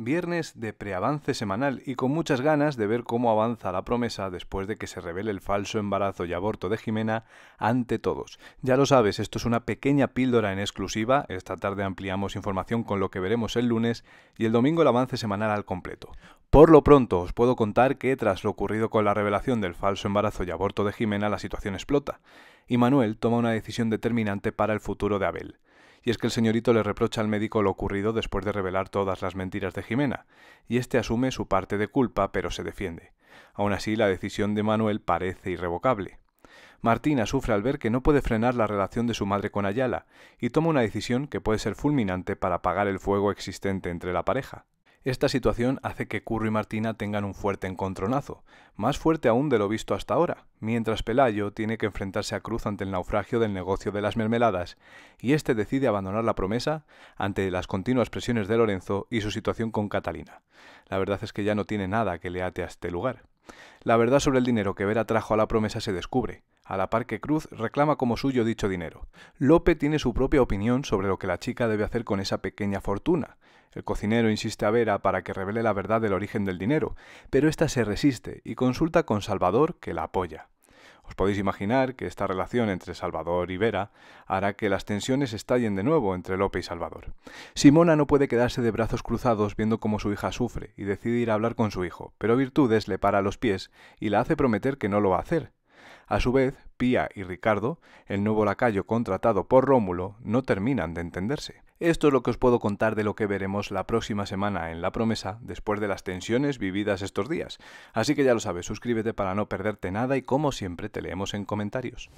viernes de preavance semanal y con muchas ganas de ver cómo avanza la promesa después de que se revele el falso embarazo y aborto de Jimena ante todos. Ya lo sabes, esto es una pequeña píldora en exclusiva, esta tarde ampliamos información con lo que veremos el lunes y el domingo el avance semanal al completo. Por lo pronto os puedo contar que tras lo ocurrido con la revelación del falso embarazo y aborto de Jimena la situación explota y Manuel toma una decisión determinante para el futuro de Abel y es que el señorito le reprocha al médico lo ocurrido después de revelar todas las mentiras de Jimena, y este asume su parte de culpa, pero se defiende. Aún así, la decisión de Manuel parece irrevocable. Martina sufre al ver que no puede frenar la relación de su madre con Ayala, y toma una decisión que puede ser fulminante para apagar el fuego existente entre la pareja. Esta situación hace que Curro y Martina tengan un fuerte encontronazo, más fuerte aún de lo visto hasta ahora, mientras Pelayo tiene que enfrentarse a Cruz ante el naufragio del negocio de las mermeladas, y este decide abandonar la promesa ante las continuas presiones de Lorenzo y su situación con Catalina. La verdad es que ya no tiene nada que le ate a este lugar. La verdad sobre el dinero que Vera trajo a la promesa se descubre a la par que Cruz reclama como suyo dicho dinero. Lope tiene su propia opinión sobre lo que la chica debe hacer con esa pequeña fortuna. El cocinero insiste a Vera para que revele la verdad del origen del dinero, pero ésta se resiste y consulta con Salvador, que la apoya. Os podéis imaginar que esta relación entre Salvador y Vera hará que las tensiones estallen de nuevo entre Lope y Salvador. Simona no puede quedarse de brazos cruzados viendo cómo su hija sufre y decide ir a hablar con su hijo, pero Virtudes le para los pies y la hace prometer que no lo va a hacer, a su vez, Pía y Ricardo, el nuevo lacayo contratado por Rómulo, no terminan de entenderse. Esto es lo que os puedo contar de lo que veremos la próxima semana en La Promesa después de las tensiones vividas estos días. Así que ya lo sabes, suscríbete para no perderte nada y como siempre te leemos en comentarios.